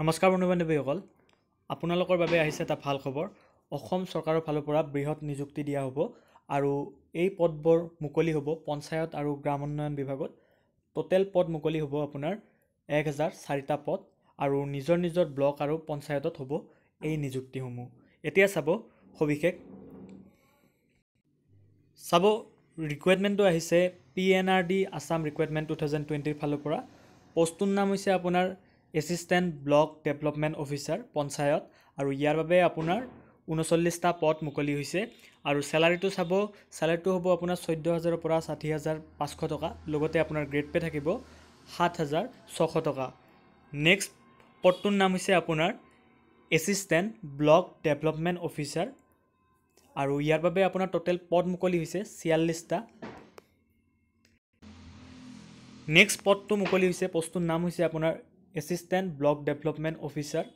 নমস্কাৰ বন্ধু বান্ধৱীসকল আপোনালোকৰ বাবে আহিছে এটা ভাল খবৰ অসম চৰকাৰৰ ফালৰ পৰা বৃহৎ নিযুক্তি দিয়া হ'ব আৰু এই পদবোৰ মুকলি হ'ব পঞ্চায়ত আৰু গ্ৰাম উন্নয়ন বিভাগত টোটেল পদ মুকলি হ'ব আপোনাৰ এক হাজাৰ চাৰিটা পদ আৰু নিজৰ নিজৰ ব্লক আৰু পঞ্চায়তত হ'ব এই নিযুক্তিসমূহ এতিয়া চাব সবিশেষ চাব ৰিকুৱাৰমেণ্টো আহিছে P N R D Assam recruitment two thousand টুৱেণ্টিৰ ফালৰ পৰা পষ্টটোৰ নাম হৈছে আপোনাৰ assistant block development officer panchayat আৰু ইয়াৰ বাবে আপোনাৰ ঊনচল্লিছটা পদ মুকলি হৈছে আৰু চেলাৰিটো চাব চেলাৰিটো হ'ব আপোনাৰ চৈধ্য হাজাৰৰ পৰা ষাঠি হাজাৰ পাঁচশ টকা লগতে আপোনাৰ গ্ৰেড পে থাকিব সাত হাজাৰ ছশ টকা নেক্সট পদটোৰ নাম হৈছে আপোনাৰ এছিষ্টেণ্ট ব্লক ডেভেলপমেণ্ট অফিচাৰ আৰু ইয়াৰ বাবে আপোনাৰ ট'টেল পদ মুকলি হৈছে ছিয়াল্লিছটা নেক্সট পদটো মুকলি হৈছে পষ্টটোৰ নাম হৈছে আপোনাৰ assistant block development officer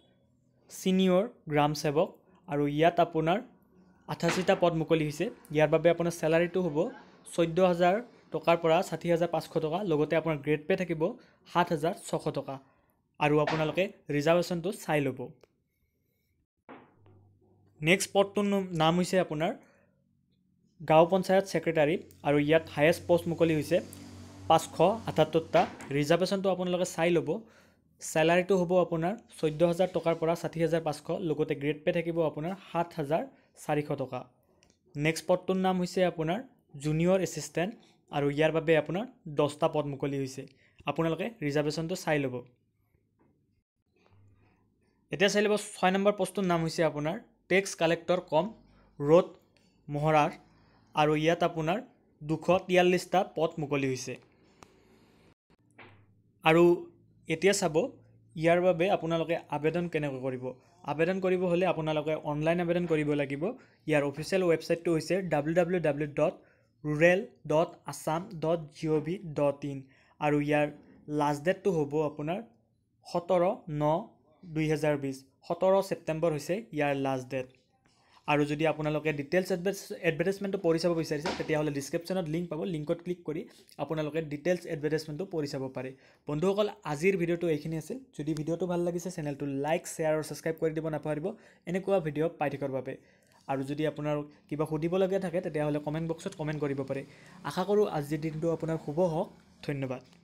senior গ্ৰাম সেৱক আৰু ইয়াত আপোনাৰ আঠাশীটা পদ মুকলি হৈছে ইয়াৰ বাবে আপোনাৰ চেলাৰিটো হ'ব চৈধ্য হাজাৰ টকাৰ পৰা ষাঠি হাজাৰ পাঁচশ টকা লগতে আপোনাৰ গ্ৰেড পে' থাকিব সাত হাজাৰ ছশ টকা আৰু আপোনালোকে ৰিজাৰ্ভেশ্যনটো চাই ল'ব নেক্সট পদটোৰ নাম হৈছে আপোনাৰ গাঁও পঞ্চায়ত ছেক্ৰেটাৰী আৰু ইয়াত হায়েষ্ট পষ্ট মুকলি হৈছে পাঁচশ আঠাসত্তৰটা ৰিজাৰ্ভেশ্যনটো আপোনালোকে চাই ল'ব চেলাৰিটো হ'ব আপোনাৰ চৈধ্য হাজাৰ টকাৰ পৰা ষাঠি হাজাৰ পাঁচশ লগতে গ্ৰেড পে থাকিব আপোনাৰ সাত হাজাৰ চাৰিশ টকা নেক্সট পদটোৰ নাম হৈছে আপোনাৰ জুনিয়ৰ এছিষ্টেণ্ট আৰু ইয়াৰ বাবে আপোনাৰ দহটা পদ মুকলি হৈছে আপোনালোকে ৰিজাৰ্ভেশ্যনটো চাই ল'ব এতিয়া চাই ল'ব ছয় নম্বৰ পষ্টটোৰ নাম হৈছে আপোনাৰ টেক্স কালেক্টৰ কম ৰ'দ মহৰাৰ আৰু ইয়াত আপোনাৰ দুশ তিয়াল্লিছটা পদ মুকলি হৈছে আৰু এতিয়া চাব ইয়াৰ বাবে আপোনালোকে আবেদন কেনেকৈ কৰিব আবেদন কৰিব হ'লে আপোনালোকে অনলাইন আবেদন কৰিব লাগিব ইয়াৰ অফিচিয়েল ৱেবছাইটটো হৈছে W W W dot rural dot Assam dot G O' V dot in আৰু ইয়াৰ লাষ্ট ডেটটো হ'ব আপোনাৰ সোতৰ ন দুহেজাৰ বিছ সোতৰ ছেপ্টেম্বৰ হৈছে ইয়াৰ লাষ্ট ডেট আৰু যদি আপোনালোকে ডিটেইলছ এডভাৰ্টাইজ এডভাৰ্টাইজমেণ্টটো পঢ়ি চাব বিচাৰিছে তেতিয়াহ'লে ডিছক্ৰিপশ্যনত লিংক পাব লিংকত ক্লিক কৰি আপোনালোকে ডিটেইলছ এডভাৰটাইজমেণ্টটো পঢ়ি চাব পাৰে বন্ধুসকল আজিৰ ভিডিঅ'টো এইখিনি আছিল যদি ভিডিঅ'টো ভাল লাগিছে চেনেলটো লাইক শ্বেয়াৰ আৰু ছাবস্ক্ৰাইব কৰি দিব নাপাহৰিব এনেকুৱা ভিডিঅ' পাই থকাৰ বাবে আৰু যদি আপোনাৰ কিবা সুধিবলগীয়া থাকে তেতিয়াহ'লে কমেণ্ট বক্সত কমেণ্ট কৰিব পাৰে আশা কৰোঁ আজিৰ দিনটো আপোনাৰ শুভ হওক ধন্যবাদ